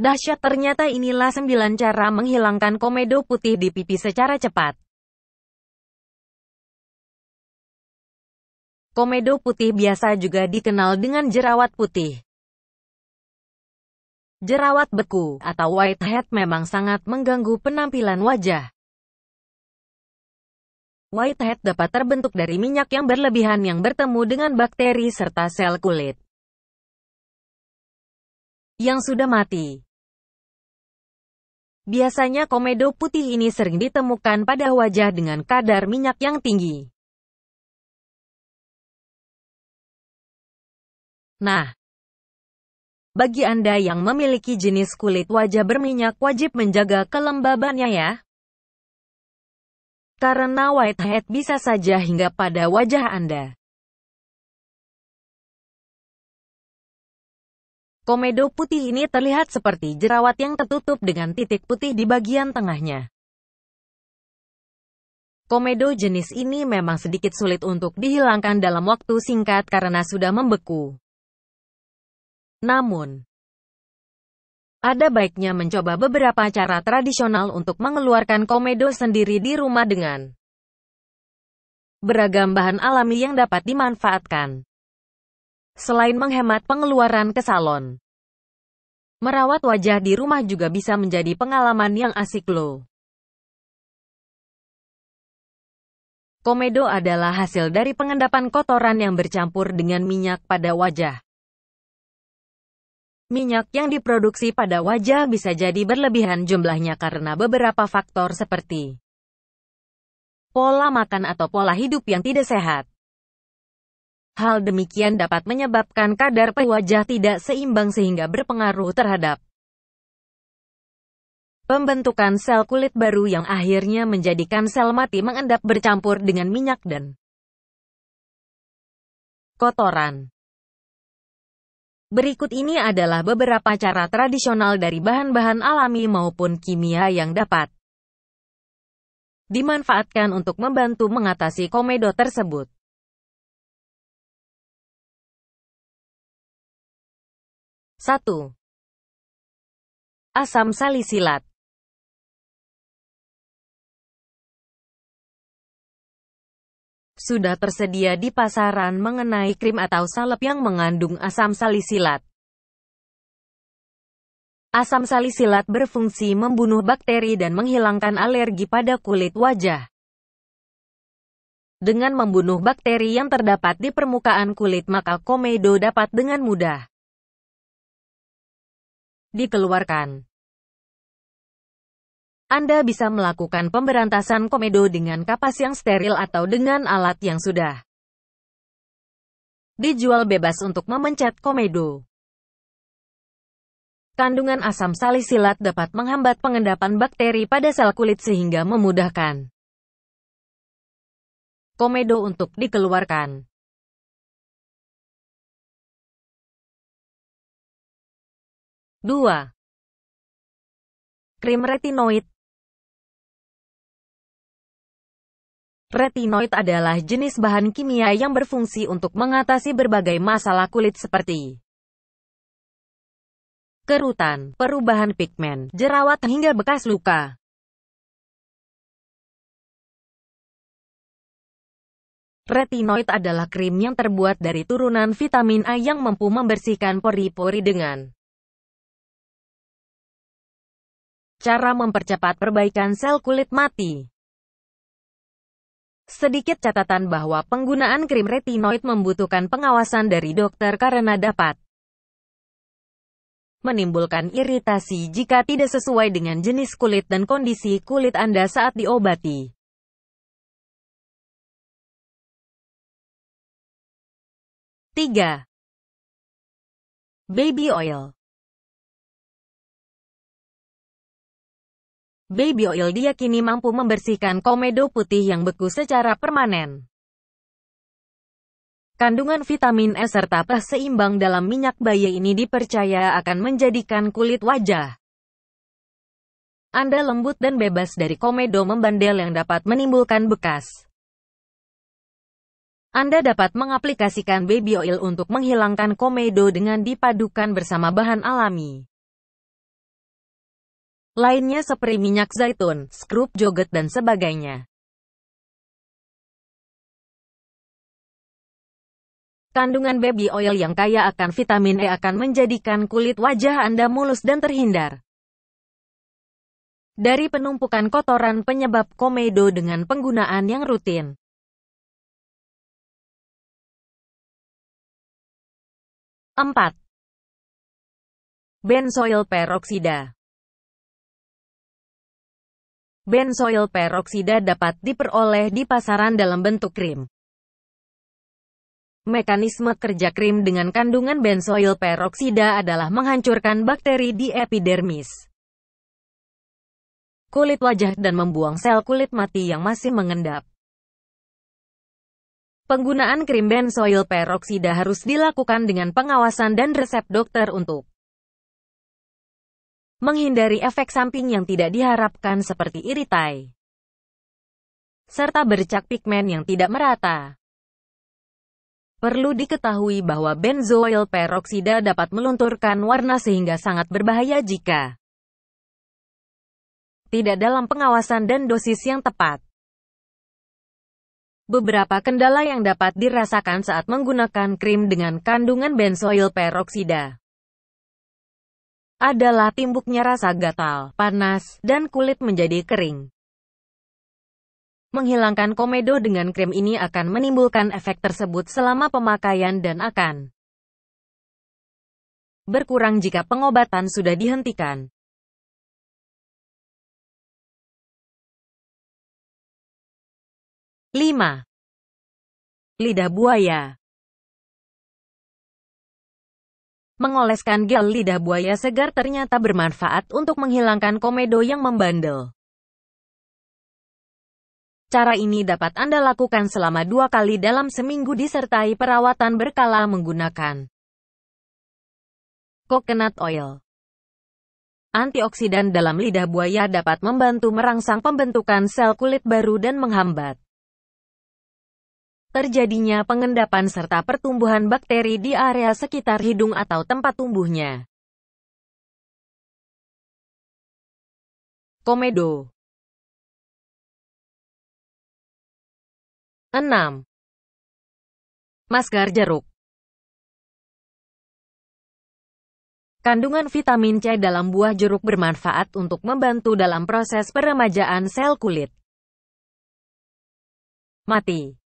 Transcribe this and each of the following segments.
Dahsyat ternyata inilah sembilan cara menghilangkan komedo putih di pipi secara cepat. Komedo putih biasa juga dikenal dengan jerawat putih. Jerawat beku atau whitehead memang sangat mengganggu penampilan wajah. Whitehead dapat terbentuk dari minyak yang berlebihan yang bertemu dengan bakteri serta sel kulit yang sudah mati. Biasanya komedo putih ini sering ditemukan pada wajah dengan kadar minyak yang tinggi. Nah, bagi Anda yang memiliki jenis kulit wajah berminyak wajib menjaga kelembabannya ya. Karena whitehead bisa saja hingga pada wajah Anda. Komedo putih ini terlihat seperti jerawat yang tertutup dengan titik putih di bagian tengahnya. Komedo jenis ini memang sedikit sulit untuk dihilangkan dalam waktu singkat karena sudah membeku. Namun, ada baiknya mencoba beberapa cara tradisional untuk mengeluarkan komedo sendiri di rumah dengan beragam bahan alami yang dapat dimanfaatkan. Selain menghemat pengeluaran ke salon, merawat wajah di rumah juga bisa menjadi pengalaman yang asik loh. Komedo adalah hasil dari pengendapan kotoran yang bercampur dengan minyak pada wajah. Minyak yang diproduksi pada wajah bisa jadi berlebihan jumlahnya karena beberapa faktor seperti pola makan atau pola hidup yang tidak sehat, Hal demikian dapat menyebabkan kadar pH wajah tidak seimbang sehingga berpengaruh terhadap pembentukan sel kulit baru yang akhirnya menjadikan sel mati mengendap bercampur dengan minyak dan kotoran. Berikut ini adalah beberapa cara tradisional dari bahan-bahan alami maupun kimia yang dapat dimanfaatkan untuk membantu mengatasi komedo tersebut. 1. Asam salisilat Sudah tersedia di pasaran mengenai krim atau salep yang mengandung asam salisilat. Asam salisilat berfungsi membunuh bakteri dan menghilangkan alergi pada kulit wajah. Dengan membunuh bakteri yang terdapat di permukaan kulit maka komedo dapat dengan mudah dikeluarkan. Anda bisa melakukan pemberantasan komedo dengan kapas yang steril atau dengan alat yang sudah dijual bebas untuk memencet komedo. Kandungan asam salisilat dapat menghambat pengendapan bakteri pada sel kulit sehingga memudahkan komedo untuk dikeluarkan. 2. Krim retinoid Retinoid adalah jenis bahan kimia yang berfungsi untuk mengatasi berbagai masalah kulit seperti kerutan, perubahan pigmen, jerawat hingga bekas luka. Retinoid adalah krim yang terbuat dari turunan vitamin A yang mampu membersihkan pori-pori dengan Cara mempercepat perbaikan sel kulit mati Sedikit catatan bahwa penggunaan krim retinoid membutuhkan pengawasan dari dokter karena dapat menimbulkan iritasi jika tidak sesuai dengan jenis kulit dan kondisi kulit Anda saat diobati. Tiga. Baby oil Baby Oil diyakini mampu membersihkan komedo putih yang beku secara permanen. Kandungan vitamin E serta pas seimbang dalam minyak bayi ini dipercaya akan menjadikan kulit wajah Anda lembut dan bebas dari komedo membandel yang dapat menimbulkan bekas. Anda dapat mengaplikasikan baby oil untuk menghilangkan komedo dengan dipadukan bersama bahan alami lainnya seperti minyak zaitun, skrup joget dan sebagainya. Kandungan baby oil yang kaya akan vitamin E akan menjadikan kulit wajah Anda mulus dan terhindar dari penumpukan kotoran penyebab komedo dengan penggunaan yang rutin. Empat. Benzoil peroksida benzoil peroksida dapat diperoleh di pasaran dalam bentuk krim. Mekanisme kerja krim dengan kandungan benzoil peroksida adalah menghancurkan bakteri di epidermis, kulit wajah dan membuang sel kulit mati yang masih mengendap. Penggunaan krim benzoil peroksida harus dilakukan dengan pengawasan dan resep dokter untuk menghindari efek samping yang tidak diharapkan seperti iritai, serta bercak pigmen yang tidak merata. Perlu diketahui bahwa benzoil peroksida dapat melunturkan warna sehingga sangat berbahaya jika tidak dalam pengawasan dan dosis yang tepat. Beberapa kendala yang dapat dirasakan saat menggunakan krim dengan kandungan benzoil peroksida adalah timbuknya rasa gatal, panas, dan kulit menjadi kering. Menghilangkan komedo dengan krim ini akan menimbulkan efek tersebut selama pemakaian dan akan berkurang jika pengobatan sudah dihentikan. Lima, Lidah buaya Mengoleskan gel lidah buaya segar ternyata bermanfaat untuk menghilangkan komedo yang membandel. Cara ini dapat Anda lakukan selama dua kali dalam seminggu disertai perawatan berkala menggunakan coconut oil. Antioksidan dalam lidah buaya dapat membantu merangsang pembentukan sel kulit baru dan menghambat terjadinya pengendapan serta pertumbuhan bakteri di area sekitar hidung atau tempat tumbuhnya. Komedo 6. Masker jeruk Kandungan vitamin C dalam buah jeruk bermanfaat untuk membantu dalam proses peremajaan sel kulit. Mati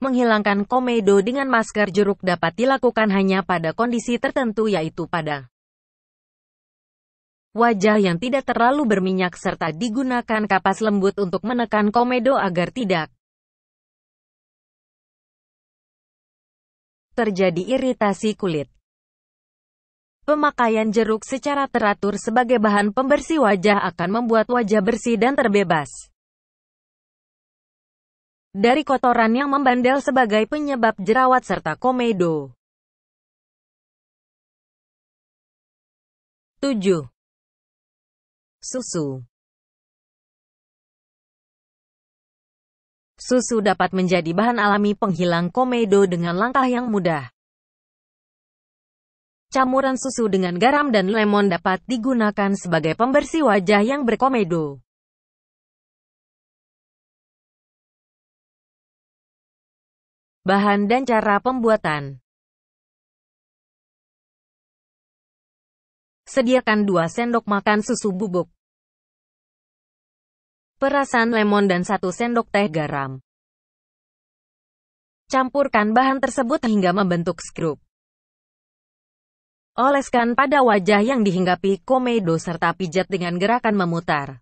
Menghilangkan komedo dengan masker jeruk dapat dilakukan hanya pada kondisi tertentu yaitu pada wajah yang tidak terlalu berminyak serta digunakan kapas lembut untuk menekan komedo agar tidak terjadi iritasi kulit. Pemakaian jeruk secara teratur sebagai bahan pembersih wajah akan membuat wajah bersih dan terbebas dari kotoran yang membandel sebagai penyebab jerawat serta komedo. 7. Susu Susu dapat menjadi bahan alami penghilang komedo dengan langkah yang mudah. Camuran susu dengan garam dan lemon dapat digunakan sebagai pembersih wajah yang berkomedo. Bahan dan cara pembuatan Sediakan 2 sendok makan susu bubuk. Perasan lemon dan 1 sendok teh garam. Campurkan bahan tersebut hingga membentuk skrup. Oleskan pada wajah yang dihinggapi komedo serta pijat dengan gerakan memutar.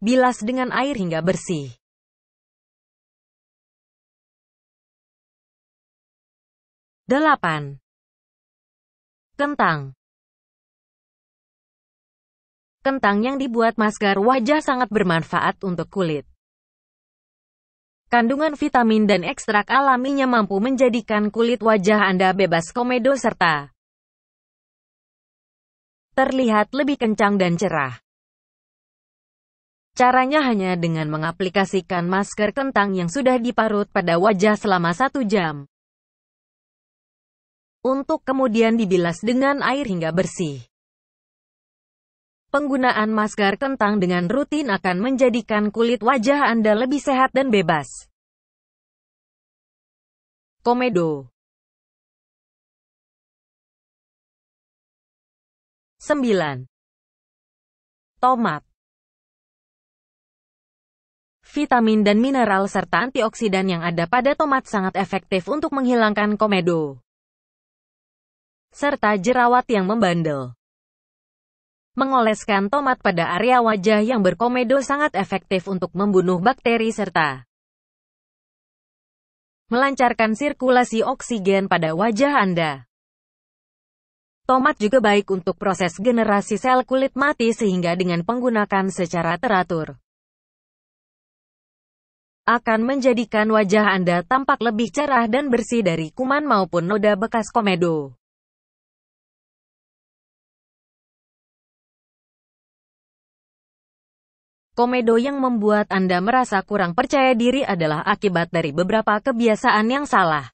Bilas dengan air hingga bersih. 8. Kentang Kentang yang dibuat masker wajah sangat bermanfaat untuk kulit. Kandungan vitamin dan ekstrak alaminya mampu menjadikan kulit wajah Anda bebas komedo serta terlihat lebih kencang dan cerah. Caranya hanya dengan mengaplikasikan masker kentang yang sudah diparut pada wajah selama satu jam untuk kemudian dibilas dengan air hingga bersih. Penggunaan masker kentang dengan rutin akan menjadikan kulit wajah Anda lebih sehat dan bebas. Komedo Sembilan. Tomat Vitamin dan mineral serta antioksidan yang ada pada tomat sangat efektif untuk menghilangkan komedo serta jerawat yang membandel. Mengoleskan tomat pada area wajah yang berkomedo sangat efektif untuk membunuh bakteri serta melancarkan sirkulasi oksigen pada wajah Anda. Tomat juga baik untuk proses generasi sel kulit mati sehingga dengan penggunaan secara teratur akan menjadikan wajah Anda tampak lebih cerah dan bersih dari kuman maupun noda bekas komedo. Komedo yang membuat Anda merasa kurang percaya diri adalah akibat dari beberapa kebiasaan yang salah.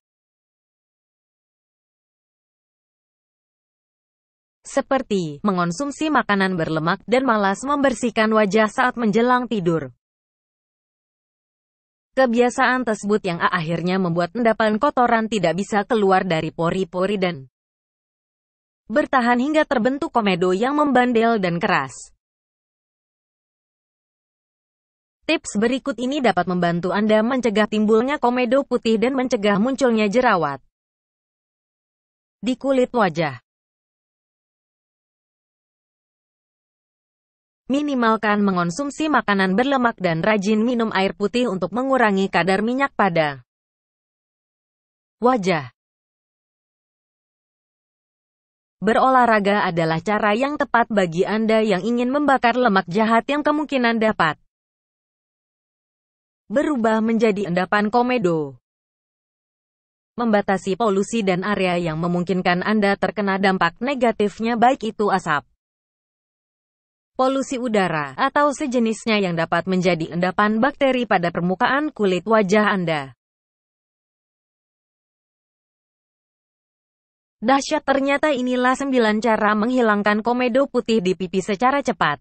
Seperti mengonsumsi makanan berlemak dan malas membersihkan wajah saat menjelang tidur. Kebiasaan tersebut yang akhirnya membuat endapan kotoran tidak bisa keluar dari pori-pori dan bertahan hingga terbentuk komedo yang membandel dan keras. Tips berikut ini dapat membantu Anda mencegah timbulnya komedo putih dan mencegah munculnya jerawat di kulit wajah. Minimalkan mengonsumsi makanan berlemak dan rajin minum air putih untuk mengurangi kadar minyak pada wajah. Berolahraga adalah cara yang tepat bagi Anda yang ingin membakar lemak jahat yang kemungkinan dapat berubah menjadi endapan komedo. Membatasi polusi dan area yang memungkinkan Anda terkena dampak negatifnya baik itu asap, polusi udara, atau sejenisnya yang dapat menjadi endapan bakteri pada permukaan kulit wajah Anda. Dahsyat ternyata inilah 9 cara menghilangkan komedo putih di pipi secara cepat.